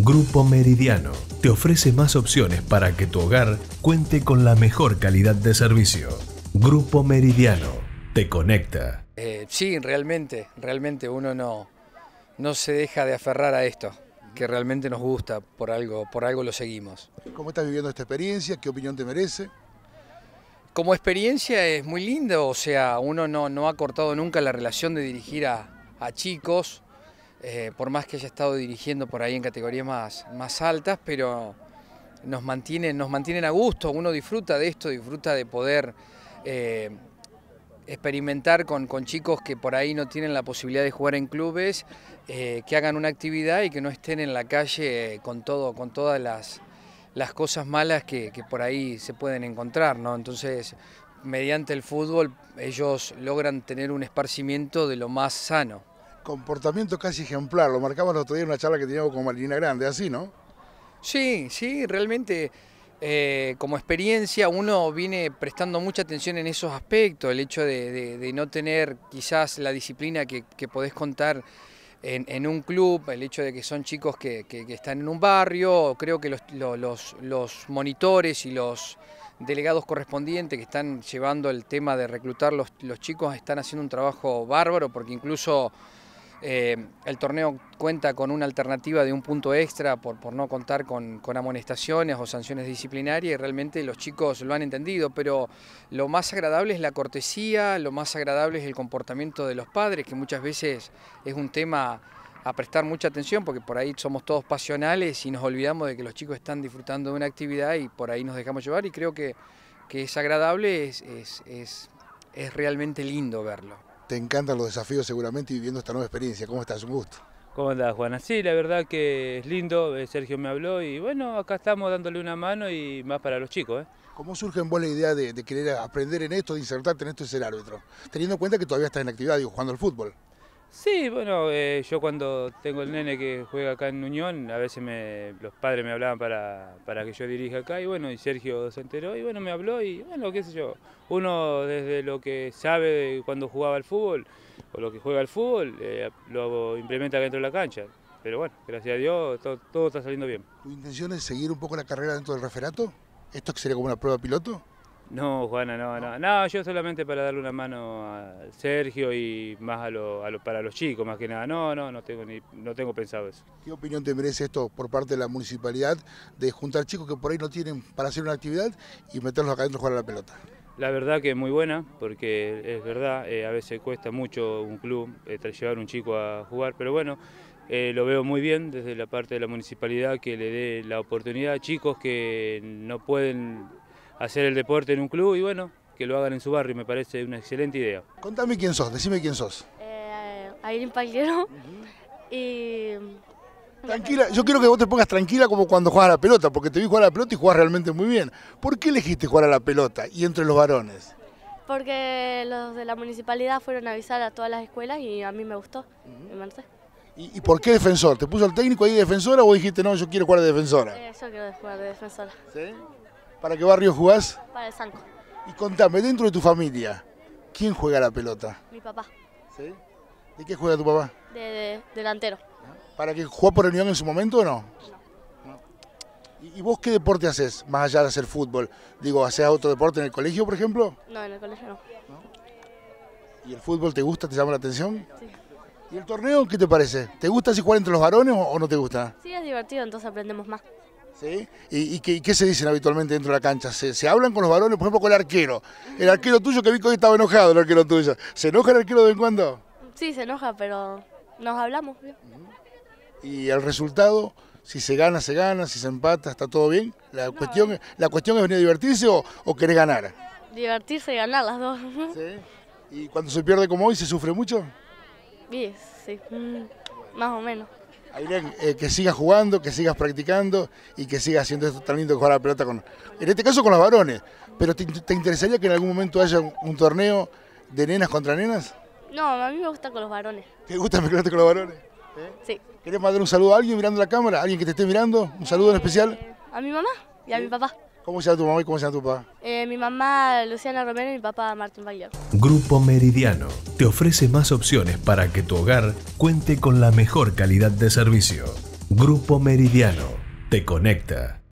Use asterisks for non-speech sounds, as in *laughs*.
Grupo Meridiano te ofrece más opciones para que tu hogar cuente con la mejor calidad de servicio. Grupo Meridiano te conecta. Eh, sí, realmente, realmente uno no, no se deja de aferrar a esto, que realmente nos gusta, por algo, por algo lo seguimos. ¿Cómo estás viviendo esta experiencia? ¿Qué opinión te merece? Como experiencia es muy lindo, o sea, uno no, no ha cortado nunca la relación de dirigir a, a chicos, eh, por más que haya estado dirigiendo por ahí en categorías más, altas, pero nos mantienen, nos mantienen a gusto, uno disfruta de esto, disfruta de poder eh, experimentar con, chicos que por ahí no tienen la posibilidad de jugar en clubes, eh, que hagan una actividad y que no estén en la calle con, todas las, cosas malas que, por ahí se pueden encontrar, Entonces, mediante el fútbol ellos logran tener un esparcimiento de lo más sano comportamiento casi ejemplar. Lo marcamos el otro día en una charla que teníamos con Marina Grande, así, ¿no? Sí, sí, realmente eh, como experiencia uno viene prestando mucha atención en esos aspectos, el hecho de, no tener quizás la disciplina que, podés contar en, un club, el hecho de que son chicos que, están en un barrio, creo que los, monitores y los delegados correspondientes que están llevando el tema de reclutar los chicos están haciendo un trabajo bárbaro porque incluso eh, el torneo cuenta con una alternativa de un punto extra por, no contar con, amonestaciones o sanciones disciplinarias y realmente los chicos lo han entendido, pero lo más agradable es la cortesía, lo más agradable es el comportamiento de los padres, que muchas veces es un tema a prestar mucha atención porque por ahí somos todos pasionales y nos olvidamos de que los chicos están disfrutando de una actividad y por ahí nos dejamos llevar y creo que, es agradable, es realmente lindo verlo te encantan los desafíos seguramente y viviendo esta nueva experiencia. ¿Cómo estás? Un gusto. ¿Cómo andás, Juana? Sí, la verdad que es lindo, eh, Sergio me habló y bueno, acá estamos dándole una mano y más para los chicos. ¿eh? ¿Cómo surge en vos la idea de, querer aprender en esto, de insertarte en esto de ser árbitro? Teniendo en cuenta que todavía estás en actividad, y jugando al fútbol. Sí, bueno, eh, yo cuando tengo el nene que juega acá en Unión, a veces me, los padres me hablaban para, que yo dirija acá y bueno, y Sergio se enteró y bueno, me habló y bueno, qué sé yo, uno desde lo que sabe cuando jugaba al fútbol o lo que juega al fútbol, eh, lo implementa dentro de la cancha. Pero bueno, gracias a Dios todo, todo está saliendo bien. ¿Tu intención es seguir un poco la carrera dentro del referato? ¿Esto sería como una prueba piloto? No, Juana, no, no, no. yo solamente para darle una mano a Sergio y más a para los chicos, más que nada. No, no, no tengo, ni, no tengo pensado eso. ¿Qué opinión te merece esto por parte de la municipalidad de juntar chicos que por ahí no tienen para hacer una actividad y meterlos acá adentro a jugar a la pelota? La verdad que es muy buena, porque es verdad, eh, a veces cuesta mucho un club eh, tras llevar un chico a jugar, pero bueno, eh, lo veo muy bien desde la parte de la municipalidad que le dé la oportunidad a chicos que no pueden hacer el deporte en un club y bueno, que lo hagan en su barrio, me parece una excelente idea. Contame quién sos, decime quién sos. Eh, Aileen Tranquila, yo quiero que vos te pongas tranquila como cuando jugás a la pelota, porque te vi jugar a la pelota y jugás realmente muy bien. ¿Por qué elegiste jugar a la pelota y entre los varones? Porque los de la municipalidad fueron a avisar a todas las escuelas y a mí me gustó, me ¿Y, ¿Y, por qué defensor? ¿Te puso el técnico ahí de defensora o dijiste, no, yo quiero jugar de defensora? Eh, yo quiero jugar de defensora. ¿Para qué barrio jugás? Para el Sanco. Y contame, dentro de tu familia, ¿quién juega la pelota? Mi papá. ¿Sí? ¿De qué juega tu papá? De, delantero. ¿Para qué jugó por el Unión en su momento o no? No. ¿Y, vos qué deporte haces, más allá de hacer fútbol? Digo, hace otro deporte en el colegio, por ejemplo? No, en el colegio no. ¿Y el fútbol te gusta, te llama la atención? Sí. ¿Y el torneo qué te parece? ¿Te gusta si jugar entre los varones o no te gusta? Sí, es divertido, entonces aprendemos más. ¿Y, qué, se dicen habitualmente dentro de la cancha? ¿Se, hablan con los varones, por ejemplo, con el arquero? El arquero tuyo que vi que hoy estaba enojado, el arquero tuyo. ¿Se enoja el arquero de vez en cuando? Sí, se enoja, pero nos hablamos. ¿Y el resultado? Si se gana, se gana, si se empata, ¿está todo bien? ¿La, cuestión, eh. ¿la cuestión es venir a divertirse o, querer ganar? Divertirse y ganar las dos. *laughs* ¿Y cuando se pierde como hoy, se sufre mucho? sí, mm, más o menos. Eh, que sigas jugando, que sigas practicando y que sigas haciendo esto tan lindo jugar la pelota con, en este caso con los varones, pero te, interesaría que en algún momento haya un, torneo de nenas contra nenas? No, a mí me gusta con los varones. ¿Te gusta mezclarte *laughs* con los varones? ¿Eh? Sí. ¿Querés mandar un saludo a alguien mirando la cámara? ¿Alguien que te esté mirando? ¿Un saludo en especial? Eh, a mi mamá y a mi papá. ¿Cómo se tu mamá y cómo se tu papá? Eh, mi mamá Luciana Romero y mi papá Martín Vallejo. Grupo Meridiano te ofrece más opciones para que tu hogar cuente con la mejor calidad de servicio. Grupo Meridiano te conecta.